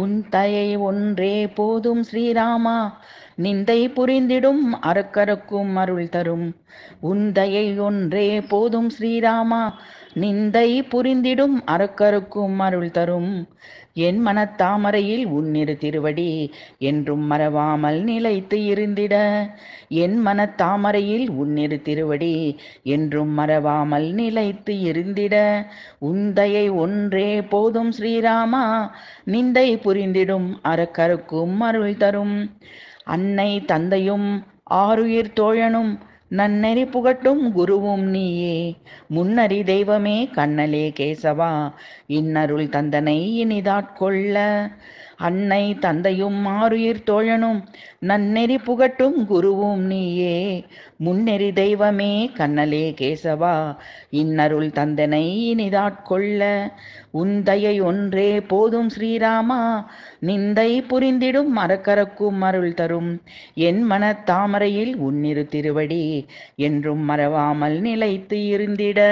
உன் தயை ஒன்றே போதும் ஸ்ரீராமா நிந்தை புரிந்திடும் அறக்கறக்கும் அருள் தரும் உந்தையை ஒன்றே போதும் ஸ்ரீராமா நிந்தை புரிந்திடும் அறக்கருக்கும் அருள் தரும் என் மனத்தாமரையில் உன்னிரு திருவடி என்றும் மறவாமல் நிலைத்து இருந்திட என் மனத்தாமரையில் உன்னிரு திருவடி என்றும் மறவாமல் நிலைத்து இருந்திட உந்தையை ஒன்றே போதும் ஸ்ரீராமா நிந்தை புரிந்திடும் அறக்கருக்கும் அருள் தரும் அன்னை தந்தையும் ஆறுயிர் தோழனும் நன்னெறி புகட்டும் குருவும் நீயே முன்னறி தெய்வமே கண்ணலே கேசவா இன்னருள் தந்தனை இனிதாட்கொள்ள அன்னை தந்தையும் ஆறுயிர் தோழனும் நன்னெறி புகட்டும் குருவும் நீயே முன்னெறி தெய்வமே கண்ணலே கேசவா இன்னருள் தந்தனை இனிதாட்கொள்ள உந்தையை ஒன்றே போதும் ஸ்ரீராமா நிந்தை புரிந்திடும் மரக்கரக்கும் அருள் தரும் என் மன தாமரையில் உன்னிரு திருவடி என்றும் மறவாமல் நிலைத்து இருந்திட